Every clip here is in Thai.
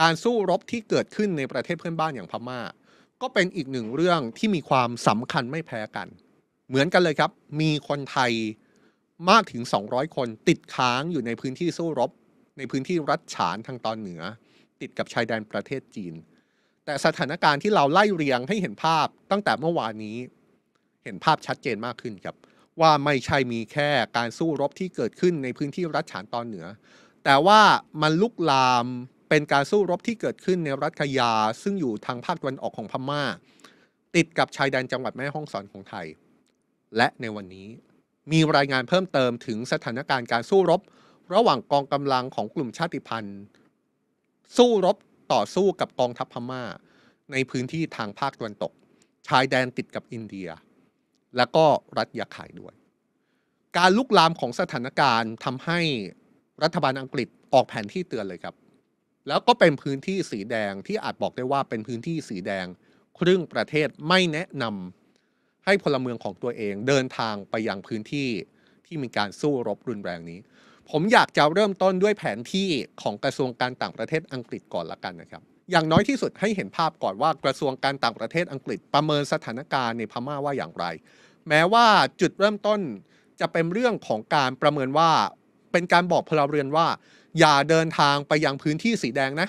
การสู้รบที่เกิดขึ้นในประเทศเพื่อนบ้านอย่างพม่าก็เป็นอีกหนึ่งเรื่องที่มีความสำคัญไม่แพ้กัน เหมือนกันเลยครับ มีคนไทยมากถึง200คนติดค้างอยู่ในพื้นที่สู้รบ ในพื้นที่รัฐฉานทางตอนเหนือ ติดกับชายแดนประเทศจีน แต่สถานการณ์ที่เราไล่เรียงให้เห็นภาพตั้งแต่เมื่อวานนี้เห็นภาพชัดเจนมากขึ้นครับ ว่าไม่ใช่มีแค่การสู้รบที่เกิดขึ้นในพื้นที่รัฐฉานตอนเหนือ แต่ว่ามันลุกลามเป็นการสู้รบที่เกิดขึ้นในรัฐคยา ซึ่งอยู่ทางภาคตะวันออกของพม่า ติดกับชายแดนจังหวัดแม่ฮ่องสอนของไทย และในวันนี้มีรายงานเพิ่มเติมถึงสถานการณ์การสู้รบระหว่างกองกำลังของกลุ่มชาติพันธุ์ สู้รบต่อสู้กับกองทัพพม่า ในพื้นที่ทางภาคตะวันตก ชายแดนติดกับอินเดีย และก็รัฐยาข่ายด้วย การลุกลามของสถานการณ์ทำให้รัฐบาลอังกฤษออกแผนที่เตือนเลยครับแล้วก็เป็นพื้นที่สีแดงที่อาจบอกได้ว่าเป็นพื้นที่สีแดงครึ่งประเทศไม่แนะนำให้พลเมืองของตัวเอง เดินทางไปยังพื้นที่ที่มีการสู้รบรุนแรงนี้ ผมอยากจะเริ่มต้นด้วยแผนที่ของกระทรวงการต่างประเทศอังกฤษก่อนละกันนะครับ อย่างน้อยที่สุดให้เห็นภาพก่อนว่ากระทรวงการต่างประเทศอังกฤษประเมินสถานการณ์ในพม่าว่าอย่างไร แม้ว่าจุดเริ่มต้นจะเป็นเรื่องของการประเมินว่าเป็นการบอกพลเรือนว่าอย่าเดินทางไปยังพื้นที่สีแดงนะ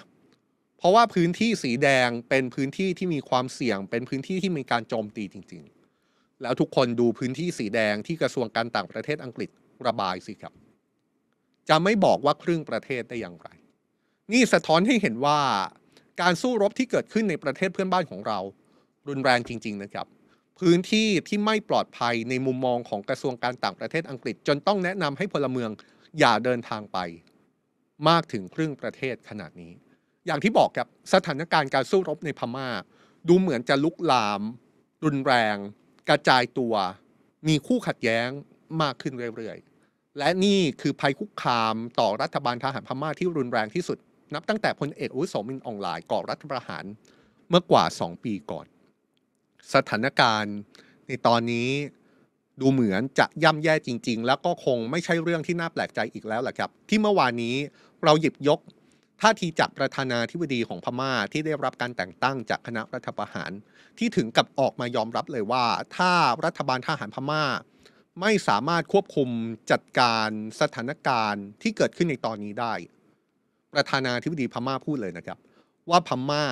เพราะว่าพื้นที่สีแดงเป็นพื้นที่ที่มีความเสี่ยง เป็นพื้นที่ที่มีการโจมตีจริงๆ แล้วทุกคนดูพื้นที่สีแดงที่กระทรวงการต่างประเทศอังกฤษระบายสิครับ จะไม่บอกว่าครึ่งประเทศได้อย่างไร นี่สะท้อนให้เห็นว่า การสู้รบที่เกิดขึ้นในประเทศเพื่อนบ้านของเรา รุนแรงจริง ๆ นะครับ พื้นที่ที่ไม่ปลอดภัยในมุมมองของกระทรวงการต่างประเทศอังกฤษ จนต้องแนะนำให้พลเมืองอย่าเดินทางไปมากถึงครึ่งประเทศขนาดนี้ อย่างที่บอกครับสถานการณ์การสู้รบในพมา่าดูเหมือนจะลุกลาม รุนแรง กระจายตัว มีคู่ขัดแย้งมากขึ้นเรื่อย ๆ และนี่คือภัยคุกคามต่อรัฐบาลทหารพม่าที่รุนแรงที่สุด นับตั้งแต่พลเอกอุสมินอองหลายก่อรัฐประหารเมื่อกว่า 2 ปีก่อน สถานการณ์ในตอนนี้ดูเหมือนจะย่ำแย่จริงๆ แล้วก็คงไม่ใช่เรื่องที่น่าแปลกใจอีกแล้วแหละครับ ที่เมื่อวานนี้เราหยิบยกท่าทีจากประธานาธิบดีของพม่าที่ได้รับการแต่งตั้งจากคณะรัฐประหารที่ถึงกับออกมายอมรับเลยว่า ถ้ารัฐบาลทหารพม่าไม่สามารถควบคุมจัดการสถานการณ์ที่เกิดขึ้นในตอนนี้ได้ ประธานาธิบดีพม่าพูดเลยนะครับ ว่าพม่า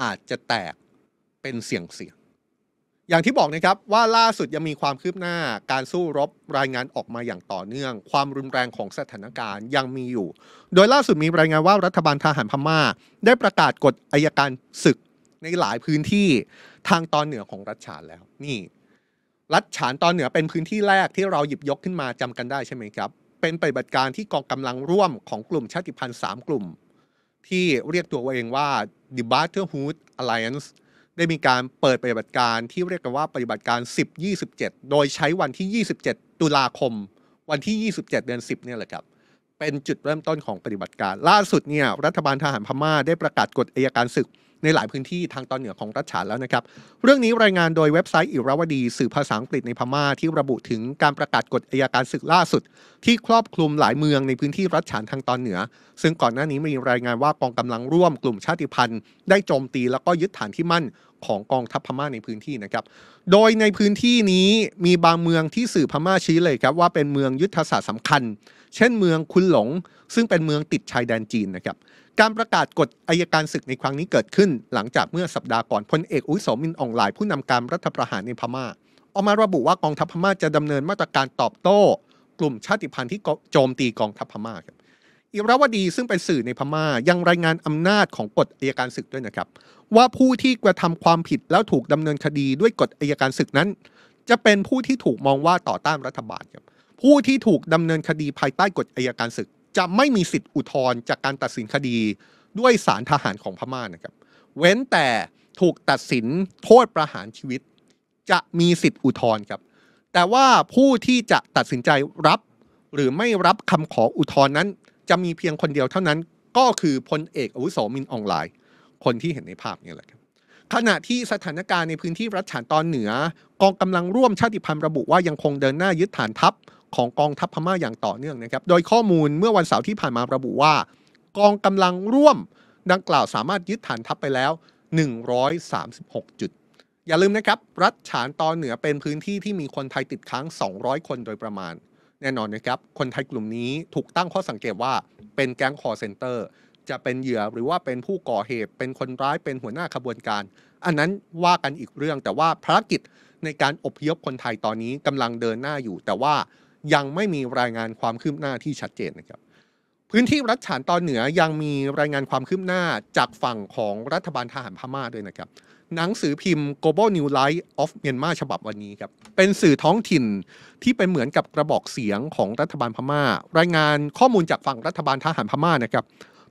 อาจจะแตกเป็นเสี่ยงเสี่ยงอย่างที่บอกนะครับว่าล่าสุดยังมีความคืบหน้าการสู้รบรายงานออกมาอย่างต่อเนื่อง ความรุนแรงของสถานการณ์ยังมีอยู่ โดยล่าสุดมีรายงานว่ารัฐบาลทหารพม่าได้ประกาศกฎอายการศึกในหลายพื้นที่ทางตอนเหนือของรัฐฉานแล้ว นี่ รัฐฉานตอนเหนือเป็นพื้นที่แรกที่เราหยิบยกขึ้นมาจำกันได้ใช่ไหมครับ เป็นปฏิบัติการที่กองกำลังร่วมของกลุ่มชาติพันธุ์3กลุ่ม ที่เรียกตัวเองว่า The b a t t l e h o o d Alliance ได้มีการเปิดปฏิบัติการที่เรียกกันว่าปฏิบัติการ 1027 โดยใช้วันที่ 27 ตุลาคม วันที่ 27 เดือน 10เนี่ยแหละครับ เป็นจุดเริ่มต้นของปฏิบัติการล่าสุดเนี่ยรัฐบาลทหารพม่าได้ประกาศกฎอายการศึกในหลายพื้นที่ทางตอนเหนือของรัชฉานแล้วนะครับ เรื่องนี้รายงานโดยเว็บไซต์อิราวดีสื่อภาษาอังกฤษในพม่าที่ระบุถึงการประกาศกฎอายการศึกล่าสุด ที่ครอบคลุมหลายเมืองในพื้นที่รัชฉานทางตอนเหนือ ซึ่งก่อนหน้านี้มีรายงานว่ากองกำลังร่วมกลุ่มชาติพันธุ์ ได้โจมตีแล้วก็ยึดฐานที่มั่นของกองทัพพม่าในพื้นที่นะครับ โดยในพื้นที่นี้มีบางเมืองที่สื่อพม่าชี้เลยครับ ว่าเป็นเมืองยุทธศาสตร์สำคัญ เช่นเมืองคุนหลงซึ่งเป็นเมืองติดชายแดนจีนนะครับ การประกาศกฎอายการศึกในครั้งนี้เกิดขึ้น หลังจากเมื่อสัปดาห์ก่อนพลเอกอุ้ยสมินอองหลายผู้นำการรัฐประหารในพม่าออกมาระบุว่ากองทัพพม่าจะดำเนินมาตรการตอบโต้ กลุ่มชาติพันธุ์ที่โจมตีกองทัพพม่าครับอิรวดีซึ่งเป็นสื่อในพม่ายังรายงานอำนาจของกฎอายการศึกด้วยนะครับ ว่าผู้ที่กระทำความผิดแล้วถูกดำเนินคดีด้วยกฎอายการศึกนั้น จะเป็นผู้ที่ถูกมองว่าต่อต้านรัฐบาลครับผู้ที่ถูกดำเนินคดีภายใต้กฎอายการศึก จะไม่มีสิทธิ์อุทธรณ์จากการตัดสินคดีด้วยศาลทหารของพม่านะครับ เว้นแต่ถูกตัดสินโทษประหารชีวิต จะมีสิทธิ์อุทธรณ์ครับแต่ว่าผู้ที่จะตัดสินใจรับหรือไม่รับคำขออุทธรณ์นั้นจะมีเพียงคนเดียวเท่านั้นก็คือ พลเอกอุโสมินอองไลน์ คนที่เห็นในภาพนี่แหละครับขณะที่สถานการณ์ในพื้นที่รัฐฉานตอนเหนือ กองกำลังร่วมชาติพันธุ์ระบุว่ายังคงเดินหน้ายึดฐานทัพของกองทัพพม่าอย่างต่อเนื่องนะครับ โดยข้อมูลเมื่อวันเสาร์ที่ผ่านมาระบุว่า กองกำลังร่วม ดังกล่าวสามารถยึดฐานทัพไปแล้ว 136 จุด อย่าลืมนะครับรัฐฉานตอนเหนือเป็นพื้นที่ที่มีคนไทยติดค้าง 200 คนโดยประมาณแน่นอนนะครับ คนไทยกลุ่มนี้ถูกตั้งข้อสังเกตว่าเป็นแก๊งคอร์เซนเตอร์จะเป็นเหยื่อหรือว่าเป็นผู้ก่อเหตุเป็นคนร้ายเป็นหัวหน้าขบวนการ อันนั้นว่ากันอีกเรื่องแต่ว่าภารกิจในการอบพยพคนไทยตอนนี้กำลังเดินหน้าอยู่ แต่ว่ายังไม่มีรายงานความคืบหน้าที่ชัดเจนนะครับพื้นที่รัฐฉานตอนเหนือยังมีรายงานความคืบหน้าจากฝั่งของรัฐบาลทหารพม่าด้วยนะครับ หนังสือพิมพ์ Global New Light of Myanmar ฉบับวันนี้ครับ เป็นสื่อท้องถิ่นที่เป็นเหมือนกับกระบอกเสียงของรัฐบาลพม่า รายงานข้อมูลจากฝั่งรัฐบาลทหารพม่านะครับ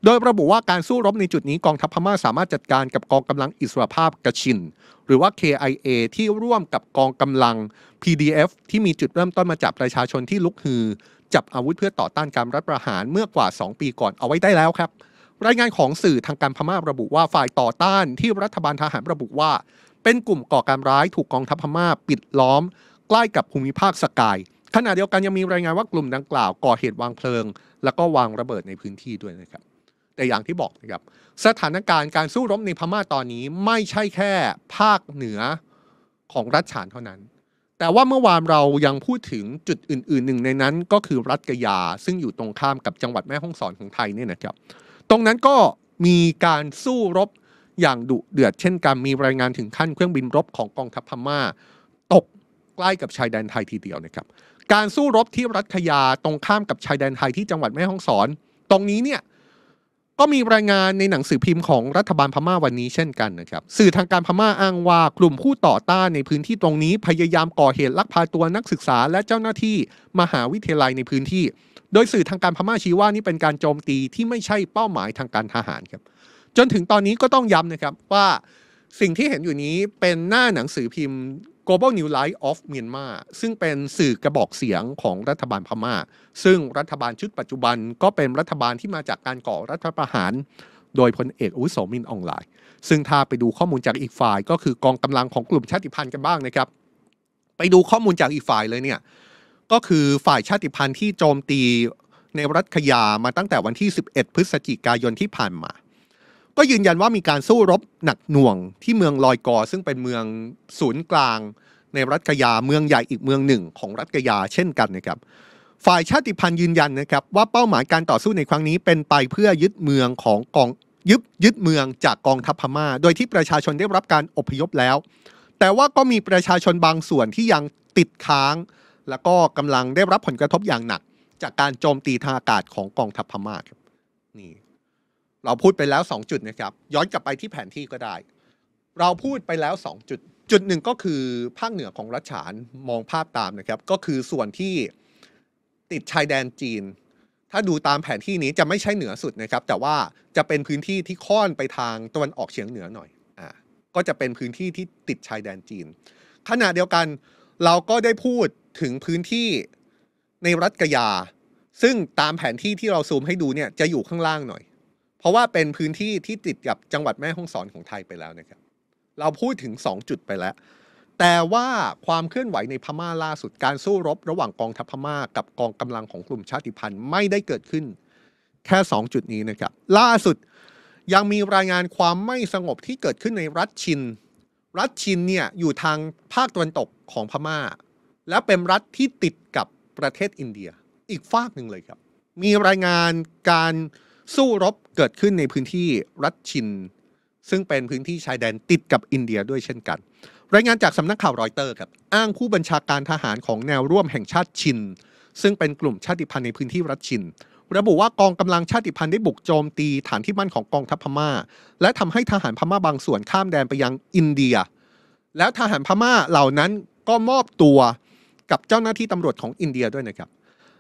โดยระบุว่าการสู้รบในจุดนี้กองทัพพม่า สามารถจัดการกับกองกำลังอิสรภาพกระชินหรือว่า KIA ที่ร่วมกับกองกำลัง PDF ที่มีจุดเริ่มต้นมาจากประชาชนที่ลุกฮือจับอาวุธเพื่อต่อต้านการรัฐประหารเมื่อกว่า 2 ปีก่อนเอาไว้ได้แล้วครับ รายงานของสื่อทางการพม่าระบุว่าฝ่ายต่อต้านที่รัฐบาลทหารระบุว่า เป็นกลุ่มก่อการร้ายถูกกองทัพพม่าปิดล้อม ใกล้กับภูมิภาคสกายขณะเดียวกันยังมีรายงานว่ากลุ่มดังกล่าวก่อเหตุวางเพลิง แล้วก็วางระเบิดในพื้นที่ด้วยนะครับ แต่อย่างที่บอกนะครับสถานการณ์การสู้รบในพม่าตอนนี้ไม่ใช่แค่ภาคเหนือของรัฐฉานเท่านั้นแต่ว่าเมื่อวานเรายังพูดถึงจุดอื่นๆหนึ่งในนั้นก็คือรัฐกยาซึ่งอยู่ตรงข้ามกับจังหวัดแม่ฮ่องสอนของไทยเนี่ยนะครับตรงนั้นก็มีการสู้รบอย่างดุเดือดเช่นกันมีรายงานถึงขั้นเครื่องบินรบของกองทัพพม่าตกใกล้กับชายแดนไทยทีเดียวนะครับการสู้รบที่รัฐกยาตรงข้ามกับชายแดนไทยที่จังหวัดแม่ฮ่องสอน ตรงนี้เนี่ยก็มีรายงานในหนังสือพิมพ์ของรัฐบาลพม่าวันนี้เช่นกันนะครับสื่อทางการพม่าอ้างว่ากลุ่มผู้ต่อต้านในพื้นที่ตรงนี้ พยายามก่อเหตุลักพาตัวนักศึกษา และเจ้าหน้าที่มหาวิทยาลัยในพื้นที่ โดยสื่อทางการพม่าชี้ว่านี่เป็นการโจมตีที่ไม่ใช่เป้าหมายทางการทหารครับจนถึงตอนนี้ก็ต้องย้ำนะครับว่าสิ่งที่เห็นอยู่นี้เป็นหน้าหนังสือพิมพ์ Global New Light of Myanmar ซึ่งเป็นสื่อกระบอกเสียงของรัฐบาลพมา่า ซึ่งรัฐบาลชุดปัจจุบันก็เป็นรัฐบาลที่มาจากการก่อรัฐประหาร โดยพลเอกอุสมินอองไลายซึ่งถ้าไปดูข้อมูลจากอีกฝ่ายก็คือกองกำลังของกลุ่มชาติพันธุ์กันบ้างนะครับ ไปดูข้อมูลจากอีกฝ่ายเลยเนี่ย ก็คือฝ่ายชาติพันธุ์ที่โจมตีในรัฐขยา มาตั้งแต่วันที่ 11 พฤศจิกายนที่ผ่านมาก็ยืนยันว่ามีการสู้รบหนักหน่วงที่เมืองลอยกอซึ่งเป็นเมืองศูนย์กลาง ในรัฐกยาเมืองใหญ่อีกเมืองหนึ่งของรัฐกยาเช่นกันนะครับฝ่ายชาติพันธุ์ยืนยันนะครับว่าเป้าหมายการต่อสู้ในครั้งนี้เป็นไปเพื่อยึดเมืองของกองยึดยึดเมืองจากกองทัพพมา่าโดยที่ประชาชนได้รับการอพยพแล้ว แต่ว่าก็มีประชาชนบางส่วนที่ยังติดค้าง แล้วก็กำลังได้รับผลกระทบอย่างหนัก จากการโจมตีทางอากาศของกองทัพพม่าครับเราพูดไปแล้ว2จุดนะครับ ย้อนกลับไปที่แผนที่ก็ได้ เราพูดไปแล้ว2จุด จุดหนึ่งก็คือภาคเหนือของรัชฉานมองภาพตามนะครับ ก็คือส่วนที่ติดชายแดนจีน ถ้าดูตามแผนที่นี้จะไม่ใช่เหนือสุดนะครับ แต่ว่าจะเป็นพื้นที่ที่ค่อนไปทางตะวันออกเฉียงเหนือหน่อย อ่า ก็จะเป็นพื้นที่ที่ติดชายแดนจีน ขณะเดียวกันเราก็ได้พูดถึงพื้นที่ในรัฐกยา ซึ่งตามแผนที่ที่เราซูมให้ดูเนี่ยจะอยู่ข้างล่างหน่อยราะว่าเป็นพื้นที่ที่ติดกับจังหวัดแม่ฮ่องสอนของไทยไปแล้วนะครับ เราพูดถึง 2 จุดไปแล้ว แต่ว่าความเคลื่อนไหวในพม่าล่าสุดการสู้รบระหว่างกองทัพพม่า กับกองกำลังของกลุ่มชาติพันธุ์ไม่ได้เกิดขึ้นแค่ 2 จุดนี้นะครับ ล่าสุดยังมีรายงานความไม่สงบที่เกิดขึ้นในรัฐชิน รัฐชินเนี่ยอยู่ทางภาคตะวันตกของพม่า และเป็นรัฐที่ติดกับประเทศอินเดียอีกฝากหนึ่งเลยครับ มีรายงานการสู้รบเกิดขึ้นในพื้นที่รัฐชิน ซึ่งเป็นพื้นที่ชายแดนติดกับอินเดียด้วยเช่นกัน รายงานจากสำนักข่าวรอยเตอร์ครับอ้างผู้บัญชาการทหารของแนวร่วมแห่งชาติชิน ซึ่งเป็นกลุ่มชาติพันธุ์ในพื้นที่รัฐชิน ระบุว่ากองกำลังชาติพันธุ์ได้บุกโจมตีฐานที่มั่นของกองทัพพม่า และทำให้ทหารพม่าบางส่วนข้ามแดนไปยังอินเดีย แล้วทหารพม่าเหล่านั้นก็มอบตัวกับเจ้าหน้าที่ตำรวจของอินเดียด้วยนะครับ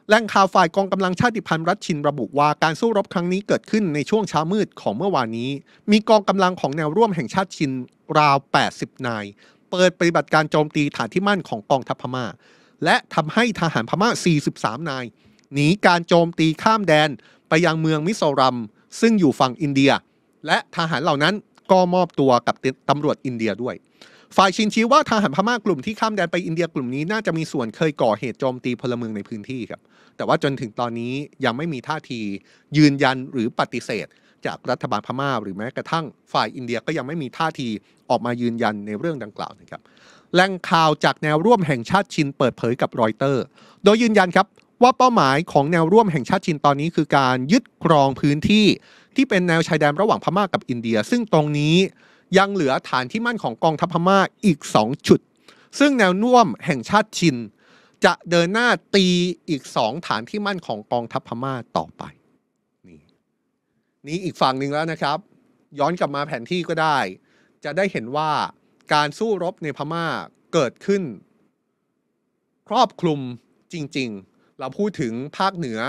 แหล่งข่าวฝ่ายกองกำลังชาติพันธุ์รัสชินระบุว่าการสู้รบครั้งนี้เกิดขึ้นในช่วงเช้ามืดของเมื่อวานนี้ มีกองกำลังของแนวร่วมแห่งชาติชินราว 80 นายเปิดปฏิบัติการโจมตีฐานที่มั่นของกองทัพพมา่า และทำให้ทหารพม่า 43 นายหนีการโจมตีข้ามแดนไปยังเมืองมิโซรัมซึ่งอยู่ฝั่งอินเดีย และทหารเหล่านั้นก็มอบตัวกับตำรวจอินเดียด้วยฝ่ายชินชี้ว่าทหารพม่ากลุ่มที่ข้ามแดนไปอินเดียกลุ่มนี้น่าจะมีส่วนเคยก่อเหตุโจมตีพลเมืองในพื้นที่ครับ แต่ว่าจนถึงตอนนี้ยังไม่มีท่าทียืนยันหรือปฏิเสธ จากรัฐบาลพม่าหรือแม้กระทั่งฝ่ายอินเดียก็ยังไม่มีท่าทีออกมายืนยันในเรื่องดังกล่าวนะครับแหล่งข่าวจากแนวร่วมแห่งชาติชินเปิดเผยกับรอยเตอร์ โดยยืนยันครับ ว่าเป้าหมายของแนวร่วมแห่งชาติชินตอนนี้ คือการยึดครองพื้นที่ ที่เป็นแนวชายแดนระหว่างพม่ากกับอินเดีย ซึ่งตรงนี้ยังเหลือฐานที่มั่นของกองทัพพม่าอีก2จุด ซึ่งแนวน่วมแห่งชาติชิน จะเดินหน้าตีอีก2ฐานที่มั่นของกองทัพพม่าต่อไป นี่นี่อีกฝั่งหนึ่งแล้วนะครับ ย้อนกลับมาแผนที่ก็ได้ จะได้เห็นว่าการสู้รบในพม่าเกิดขึ้น ครอบคลุมจริงๆ เราพูดถึงภาคเหนือ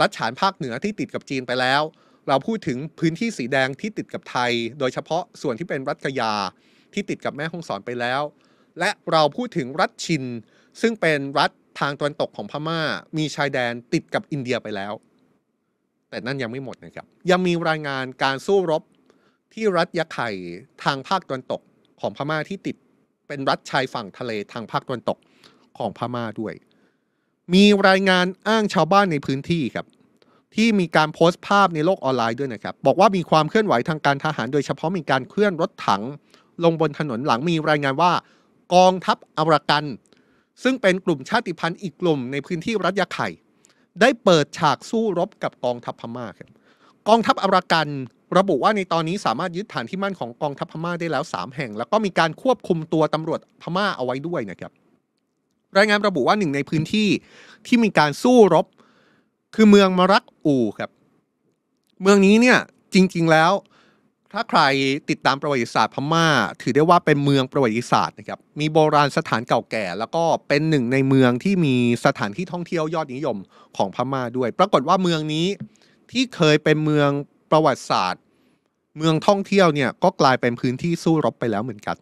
รัฐฉานภาคเหนือที่ติดกับจีนไปแล้วเราพูดถึงพื้นที่สีแดงที่ติดกับไทย โดยเฉพาะส่วนที่เป็นรัฐกยาที่ติดกับแม่ฮ่องสอนไปแล้ว และเราพูดถึงรัฐชินซึ่งเป็นรัฐทางตะวันตกของพมา่า มีชายแดนติดกับอินเดียไปแล้ว แต่นั่นยังไม่หมดนะครับ ยังมีรายงานการสู้รบที่รัฐยะไข่ทางภาคตะวันตกของพม่าที่ติดเป็นรัฐชายฝั่งทะเลทางภาคตะวันตกของพม่าด้วย มีรายงานอ้างชาวบ้านในพื้นที่ครับที่มีการโพสต์ภาพในโลกออนไลน์ด้วยนะครับ บอกว่ามีความเคลื่อนไหวทางการทหารโดยเฉพาะมีการเคลื่อนรถถังลงบนถนนหลังมีรายงานว่ากองทัพอมริกัน ซึ่งเป็นกลุ่มชาติพันธุ์อีกกลุ่มในพื้นที่รัฐยะไข่ ได้เปิดฉากสู้รบกับกองทัพพม่าครับกองทัพอมริกันระบุว่าในตอนนี้สามารถยึดฐานที่มั่นของกองทัพพม่าได้แล้ว3แห่ง แล้วก็มีการควบคุมตัวตำรวจพม่าเอาไว้ด้วยนะครับรายงานระบุว่าหนึ่งในพื้นที่ที่มีการสู้รบคือเมืองมรักอูครับ เมืองนี้เนี่ย จริงๆแล้ว ถ้าใครติดตามประวัติศาสตร์พม่า ถือได้ว่าเป็นเมืองประวัติศาสตร์นะครับมีโบราณสถานเก่าแก่ แล้วก็เป็นหนึ่งในเมืองที่มีสถานที่ท่องเที่ยวยอดนิยมของพม่า ด้วย ปรากฏว่าเมืองนี้ที่เคยเป็นเมืองประวัติศาสตร์ เมืองท่องเที่ยวเนี่ยก็กลายเป็นพื้นที่สู้รบไปแล้วเหมือนกัน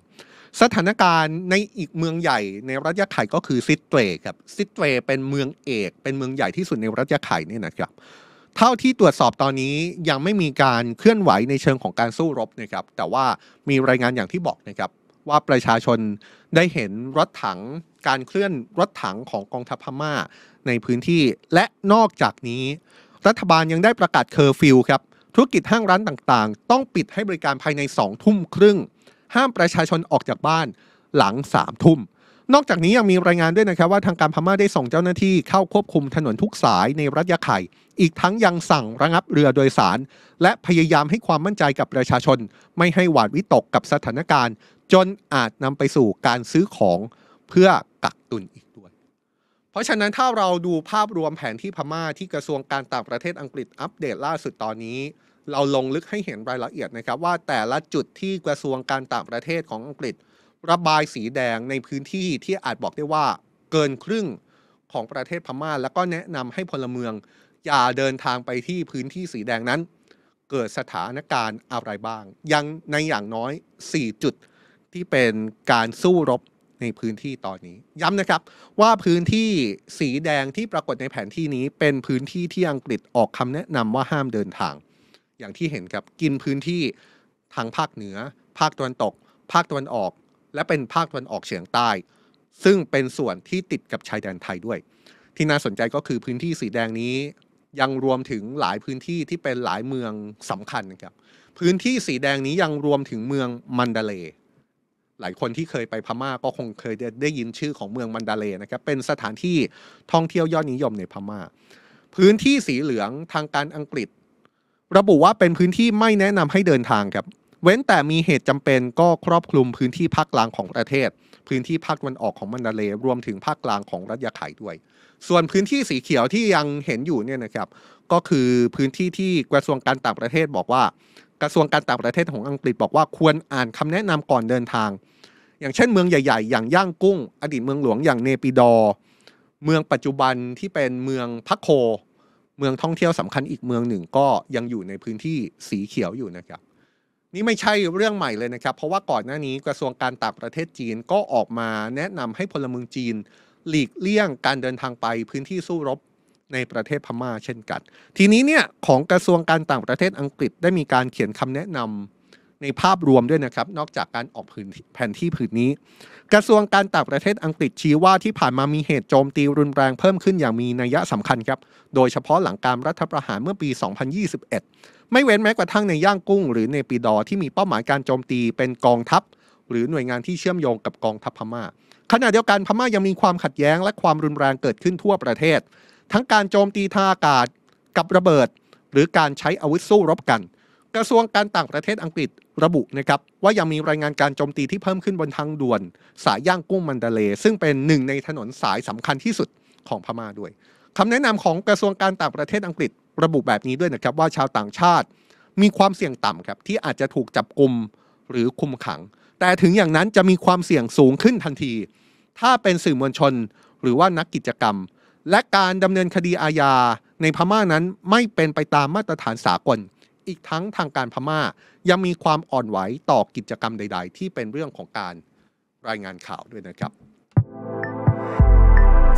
สถานการณ์ในอีกเมืองใหญ่ ในรัฐยะไข่ก็คือซิตเตรครับซิตเตรเป็นเมืองเอก เป็นเมืองใหญ่ที่สุดในรัฐยะไข่นี่นะครับเท่าที่ตรวจสอบตอนนี้ยังไม่มีการเคลื่อนไหวในเชิงของการสู้รบนะครับแต่ว่ามีรายงานอย่างที่บอกนะครับว่าประชาชนได้เห็นรถถังการเคลื่อนรถถังของกองทัพพม่าในพื้นที่และนอกจากนี้ รัฐบาลยังได้ประกาศเคอร์ฟิวครับธุรกิจห้างร้านต่างๆ ต้องปิดให้บริการภายใน2ทุ่มครึ่ง ห้ามประชาชนออกจากบ้านหลัง3ทุ่มนอกจากนี้ยังมีรายงานด้วยนะครับ ว่าทางการพม่าได้ส่งเจ้าหน้าที่เข้าควบคุมถนนทุกสายในรัฐยะไข่ อีกทั้งยังสั่งระงับเรือโดยสาร และพยายามให้ความมั่นใจกับประชาชน ไม่ให้หวาดวิตกกับสถานการณ์ จนอาจนำไปสู่การซื้อของเพื่อกักตุนอีกด้วยเพราะฉะนั้นถ้าเราดูภาพรวมแผนที่พม่าที่กระทรวงการต่างประเทศอังกฤษอัปเดตล่าสุดตอนนี้ เราลงลึกให้เห็นรายละเอียดนะครับว่าแต่ละจุดที่กระทรวงการต่างประเทศของอังกฤษระบายสีแดงในพื้นที่ที่อาจบอกได้ว่าเกินครึ่งของประเทศพม่าแล้วก็แนะนำให้พลเมืองอย่าเดินทางไปที่พื้นที่สีแดงนั้น เกิดสถานการณ์อะไรบ้างยังในอย่างน้อย 4 จุดที่เป็นการสู้รบในพื้นที่ตอนนี้ ย้ำนะครับว่าพื้นที่สีแดงที่ปรากฏในแผนที่นี้เป็นพื้นที่ที่อังกฤษออกคำแนะนำว่าห้ามเดินทาง อย่างที่เห็นครับกินพื้นที่ทางภาคเหนือ ภาคตะวันตก ภาคตะวันออกและเป็นภาคตะวันออกเฉียงใต้ ซึ่งเป็นส่วนที่ติดกับชายแดนไทยด้วย ที่น่าสนใจก็คือพื้นที่สีแดงนี้ยังรวมถึงหลายพื้นที่ที่เป็นหลายเมืองสำคัญนะครับพื้นที่สีแดงนี้ยังรวมถึงเมืองมันดาเลหลายคนที่เคยไปพม่าก็คงเคยได้ยินชื่อของเมืองมันดาเลนะครับเป็นสถานที่ท่องเที่ยวยอดนิยมในพม่า พื้นที่สีเหลืองทางการอังกฤษ ระบุว่าเป็นพื้นที่ไม่แนะนำให้เดินทางครับเว้นแต่มีเหตุจำเป็นก็ครอบคลุมพื้นที่ภาคกลางของประเทศ พื้นที่ภาคตะวันออกของมันดาเลรวมถึงภาคกลางของรัฐยาไข่ด้วย ส่วนพื้นที่สีเขียวที่ยังเห็นอยู่เนี่ยนะครับก็คือพื้นที่ที่กระทรวงการต่างประเทศบอกว่า กระทรวงการต่างประเทศของอังกฤษบอกว่า ควรอ่านคำแนะนำก่อนเดินทาง อย่างเช่นเมืองใหญ่ ๆ อย่างย่างกุ้ง อดีตเมืองหลวงอย่างเนปิดอ เมืองปัจจุบันที่เป็นเมืองพักโค เมืองท่องเที่ยวสำคัญอีกเมืองหนึ่งก็ยังอยู่ในพื้นที่สีเขียวอยู่นะครับนี่ไม่ใช่เรื่องใหม่เลยนะครับ เพราะว่าก่อนหน้านี้กระทรวงการต่างประเทศจีนก็ออกมาแนะนำให้พลเมืองจีน หลีกเลี่ยงการเดินทางไปพื้นที่สู้รบในประเทศพม่า เช่นกัน ทีนี้เนี่ยของกระทรวงการต่างประเทศอังกฤษได้มีการเขียนคำแนะนำในภาพรวมด้วยนะครับ นอกจากการออกผืนแผนที่ผืนนี้ กระทรวงการต่างประเทศอังกฤษชี้ว่าที่ผ่านมามีเหตุโจมตีรุนแรงเพิ่มขึ้นอย่างมีนัยสำคัญครับ โดยเฉพาะหลังการรัฐประหารเมื่อปี 2021 ไม่เว้นแม้กระทั่งในย่างกุ้งหรือในปีดอที่มีเป้าหมายการโจมตีเป็นกองทัพ หรือหน่วยงานที่เชื่อมโยงกับกองทัพพมา่าขณะเดียวกันพม่ายังมีความขัดแย้งและความรุนแรงเกิดขึ้นทั่วประเทศ ทั้งการโจมตีทางอากาศกับระเบิด หรือการใช้อาวุธสู้รบกันกระทรวงการต่างประเทศอังกฤษระบุนะครับว่ายังมีรายงานการโจมตีที่เพิ่มขึ้นบนทางด่วน สายย่างกุ้งมันเดเล ซึ่งเป็นหนึ่งในถนนสายสำคัญที่สุดของพม่าด้วยคำแนะนำของกระทรวงการต่างประเทศอังกฤษระบุแบบนี้ด้วยนะครับว่าชาวต่างชาติ มีความเสี่ยงต่ำครับที่อาจจะถูกจับกลุ่มหรือคุมขัง แต่ถึงอย่างนั้นจะมีความเสี่ยงสูงขึ้นทันที ถ้าเป็นสื่อมวลชนหรือว่านักกิจกรรม และการดำเนินคดีอาญาในพม่านั้นไม่เป็นไปตามมาตรฐานสากลอีกทั้งทางการพม่ายังมีความอ่อนไหวต่อกิจกรรมใดๆ ที่เป็นเรื่องของการรายงานข่าวด้วยนะครับ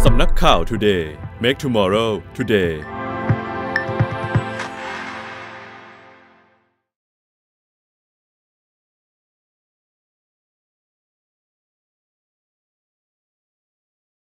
สำนักข่าว Today Make Tomorrow Today